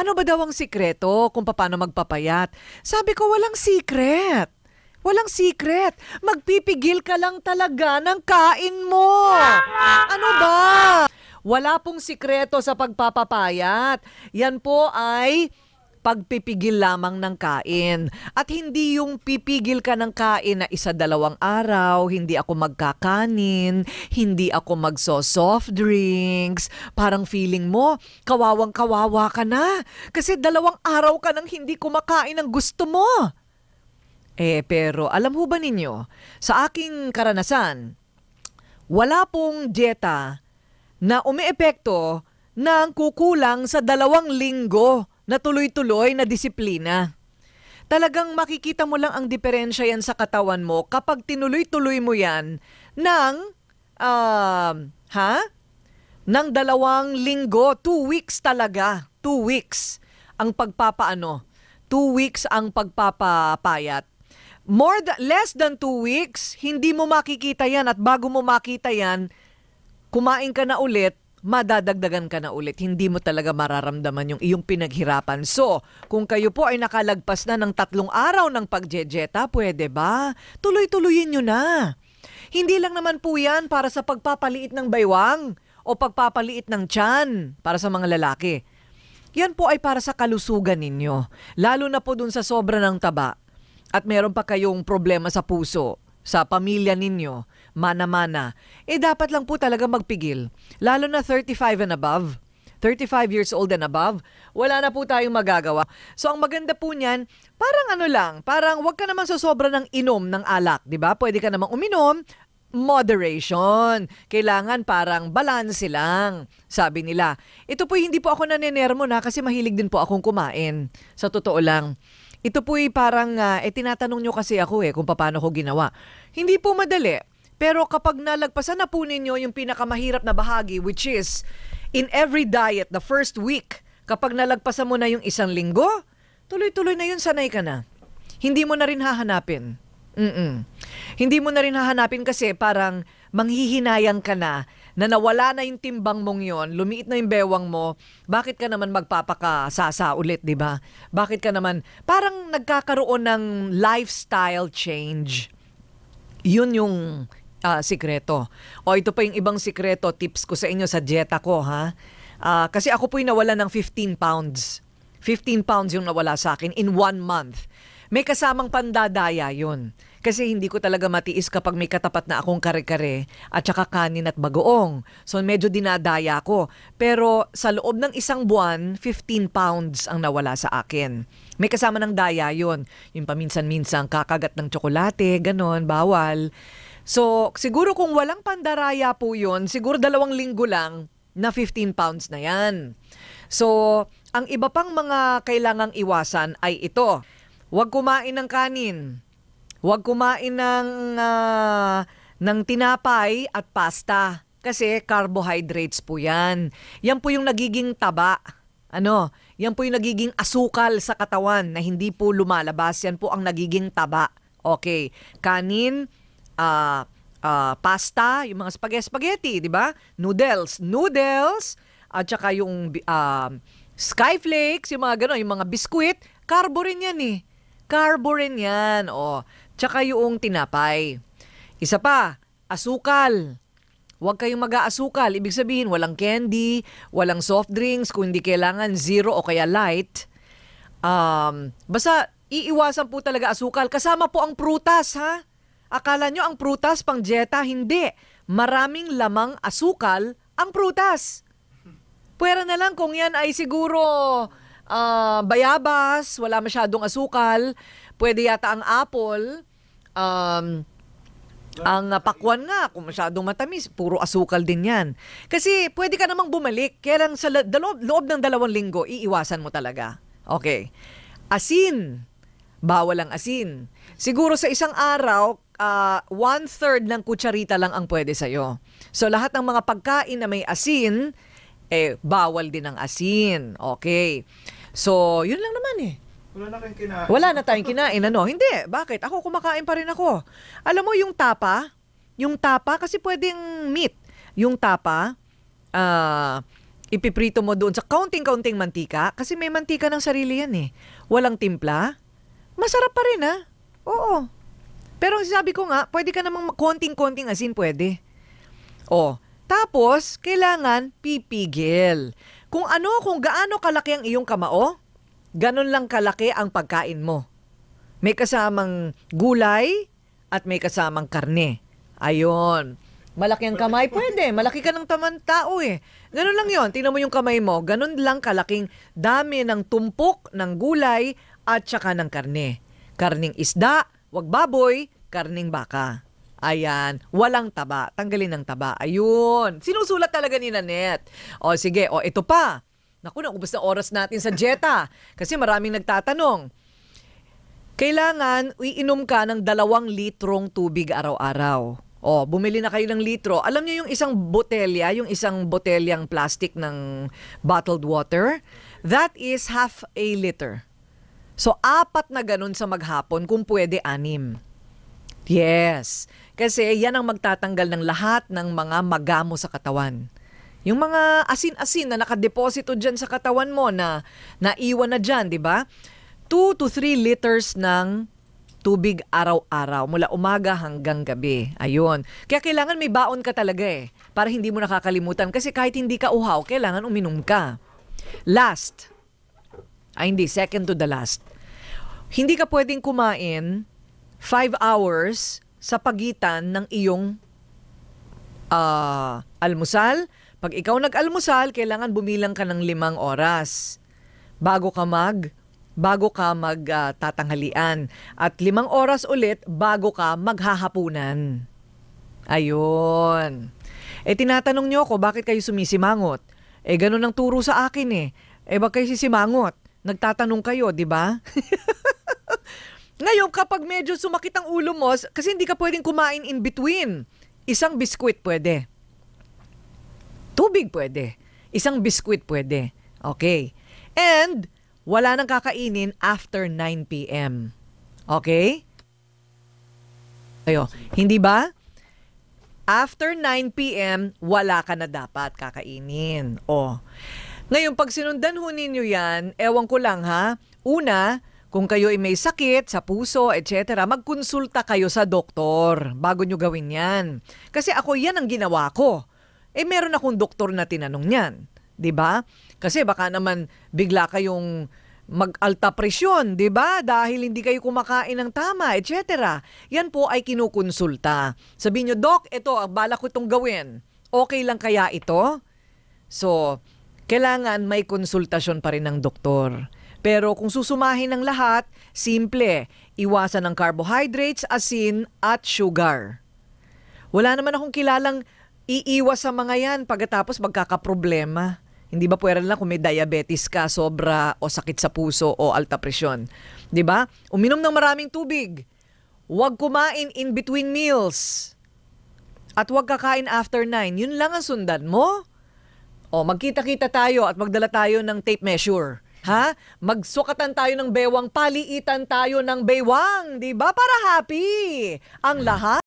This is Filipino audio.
Ano ba daw ang sikreto kung paano magpapayat? Sabi ko, walang secret. Walang secret. Magpipigil ka lang talaga ng kain mo. Ano ba? Wala pong sikreto sa pagpapapayat. Yan po ay pagpipigil lamang ng kain. At hindi yung pipigil ka ng kain na isa dalawang araw, hindi ako magkakanin, hindi ako magso-soft drinks. Parang feeling mo, kawawang kawawa ka na. Kasi dalawang araw ka nang hindi kumakain ng gusto mo. Eh pero alam ho ba ninyo, sa aking karanasan, wala pong dieta na umeepekto ng kukulang sa dalawang linggo na tuloy-tuloy na disiplina. Talagang makikita mo lang ang diferensya yan sa katawan mo kapag tinuloy-tuloy mo yan ng, uh, ha? Ng dalawang linggo, two weeks talaga, two weeks ang pagpapaano, two weeks ang pagpapapayat more than, less than two weeks, hindi mo makikita yan at bago mo makita yan, kumain ka na ulit madadagdagan ka na ulit. Hindi mo talaga mararamdaman yung iyong pinaghirapan. So, kung kayo po ay nakalagpas na ng tatlong araw ng pagjejeta, pwede ba? Tuloy-tuloyin nyo na. Hindi lang naman po yan para sa pagpapaliit ng baywang o pagpapaliit ng tiyan para sa mga lalaki. Yan po ay para sa kalusugan ninyo, lalo na po dun sa sobra ng taba at meron pa kayong problema sa puso sa pamilya ninyo, mana-mana, eh dapat lang po talaga magpigil. Lalo na 35 and above. 35 years old and above, wala na po tayong magagawa. So ang maganda po niyan, parang ano lang, parang wag ka naman sosobra ng inom ng alak, 'di ba? Pwede ka namang uminom, moderation. Kailangan parang balanse lang, sabi nila. Ito po hindi po ako naninermo na kasi mahilig din po akong kumain. Sa totoo lang. Ito po'y parang, uh, eh tinatanong nyo kasi ako eh kung paano ko ginawa. Hindi po madali, pero kapag nalagpasan na po ninyo yung pinakamahirap na bahagi, which is in every diet, the first week, kapag nalagpasan mo na yung isang linggo, tuloy-tuloy na yun, sanay ka na. Hindi mo na rin hahanapin. Mm-mm. Hindi mo na rin hahanapin kasi parang manghihinayang ka na na nawala na yung timbang mong yon, lumiit na yung bewang mo, bakit ka naman magpapakasasa ulit, di ba? Bakit ka naman, parang nagkakaroon ng lifestyle change. Yun yung uh, sikreto. O ito pa yung ibang sikreto, tips ko sa inyo sa dieta ko, ha? Uh, kasi ako po'y nawala ng 15 pounds. 15 pounds yung nawala sa akin in one month. May kasamang pandadaya yun. Kasi hindi ko talaga matiis kapag may katapat na akong kare-kare at saka kanin at bagoong. So medyo dinadaya ko. Pero sa loob ng isang buwan, 15 pounds ang nawala sa akin. May kasama ng daya yon Yung paminsan-minsan kakagat ng tsokolate, ganon, bawal. So siguro kung walang pandaraya po yon siguro dalawang linggo lang na 15 pounds na yan. So ang iba pang mga kailangang iwasan ay ito Huwag kumain ng kanin. Huwag kumain ng uh, ng tinapay at pasta kasi carbohydrates po 'yan. Yan po yung nagiging taba. Ano? Yan po yung nagiging asukal sa katawan na hindi po lumalabas. Yan po ang nagiging taba. Okay. Kanin, uh, uh, pasta, yung mga spaghetti, di ba? Noodles, noodles, at saka yung uh, skyflakes, yung mga gano'n, yung mga biskuit, carbo rin yan eh. Carbo rin yan. O, tsaka yung tinapay. Isa pa, asukal. Huwag kayong mag-aasukal. Ibig sabihin, walang candy, walang soft drinks, kundi kailangan zero o kaya light. Um, basta, iiwasan po talaga asukal. Kasama po ang prutas, ha? Akala nyo ang prutas pang dieta? Hindi. Maraming lamang asukal ang prutas. Pwera na lang kung yan ay siguro uh, bayabas, wala masyadong asukal, pwede yata ang apple, um, ang uh, pakwan nga, kung masyadong matamis, puro asukal din yan. Kasi pwede ka namang bumalik, kaya lang sa loob, loob ng dalawang linggo, iiwasan mo talaga. Okay. Asin. Bawal ang asin. Siguro sa isang araw, uh, one-third ng kutsarita lang ang pwede sa'yo. So lahat ng mga pagkain na may asin, eh, bawal din ang asin. Okay. So, yun lang naman eh. Wala na kayong kinain. Wala na tayong kinain, ano? Hindi, bakit? Ako, kumakain pa rin ako. Alam mo, yung tapa, yung tapa, kasi pwedeng meat. Yung tapa, ah, uh, ipiprito mo doon sa kaunting-kaunting mantika, kasi may mantika ng sarili yan eh. Walang timpla, masarap pa rin ah. Oo. Pero sabi ko nga, pwede ka namang konting-konting asin, pwede. Oh, tapos, kailangan pipigil. Kung ano, kung gaano kalaki ang iyong kamao, ganun lang kalaki ang pagkain mo. May kasamang gulay at may kasamang karne. Ayun. Malaki ang kamay? Pwede. Malaki ka ng tamang tao eh. Ganun lang yon. Tingnan mo yung kamay mo. Ganun lang kalaking dami ng tumpok ng gulay at saka ng karne. Karning isda, wag baboy, karning baka. Ayan. Walang taba. Tanggalin ng taba. Ayun. Sinusulat talaga ni Nanette. O sige, o ito pa. Naku, naubos na oras natin sa Jetta. Kasi maraming nagtatanong. Kailangan iinom ka ng dalawang litrong tubig araw-araw. O, bumili na kayo ng litro. Alam niyo yung isang botelya, yung isang botelyang plastic ng bottled water, that is half a liter. So, apat na ganun sa maghapon kung pwede anim. Yes. Kasi yan ang magtatanggal ng lahat ng mga magamo sa katawan. Yung mga asin-asin na nakadeposito dyan sa katawan mo na naiwan na dyan, di ba? 2 to 3 liters ng tubig araw-araw mula umaga hanggang gabi. Ayun. Kaya kailangan may baon ka talaga eh para hindi mo nakakalimutan kasi kahit hindi ka uhaw, kailangan uminom ka. Last. Ay hindi, second to the last. Hindi ka pwedeng kumain five hours sa pagitan ng iyong uh, almusal. Pag ikaw nag-almusal, kailangan bumilang ka ng limang oras bago ka mag bago ka magtatanghalian ah, uh, at limang oras ulit bago ka maghahapunan. Ayun. Eh tinatanong niyo ako bakit kayo sumisimangot? Eh ganun ang turo sa akin eh. Eh bag kayo sisimangot? Nagtatanong kayo, di ba? Ngayon, kapag medyo sumakit ang ulo mo, kasi hindi ka pwedeng kumain in between. Isang biskwit pwede. Tubig pwede. Isang biskwit pwede. Okay. And, wala nang kakainin after 9 p.m. Okay? Ayo, hindi ba? After 9 p.m., wala ka na dapat kakainin. Oh. Ngayon, pag sinundan ho ninyo yan, ewan ko lang ha, una, kung kayo ay may sakit sa puso, etc., magkonsulta kayo sa doktor bago nyo gawin yan. Kasi ako yan ang ginawa ko. Eh meron akong doktor na tinanong yan. ba? Diba? Kasi baka naman bigla kayong mag-alta presyon, 'di ba? Dahil hindi kayo kumakain ng tama, etc. Yan po ay kinukonsulta. Sabihin nyo, "Doc, ito ang bala ko itong gawin. Okay lang kaya ito?" So, kailangan may konsultasyon pa rin ng doktor. Pero kung susumahin ng lahat, simple, iwasan ang carbohydrates, asin at sugar. Wala naman akong kilalang iiwas sa mga yan pagkatapos magkakaproblema. Hindi ba pwede lang kung may diabetes ka, sobra, o sakit sa puso, o alta presyon. ba? Diba? Uminom ng maraming tubig. Huwag kumain in between meals. At huwag kakain after 9. Yun lang ang sundan mo. O, magkita-kita tayo at magdala tayo ng tape measure. Ha? Magsukatan tayo ng bewang, paliitan tayo ng bewang, 'di ba? Para happy ang lahat.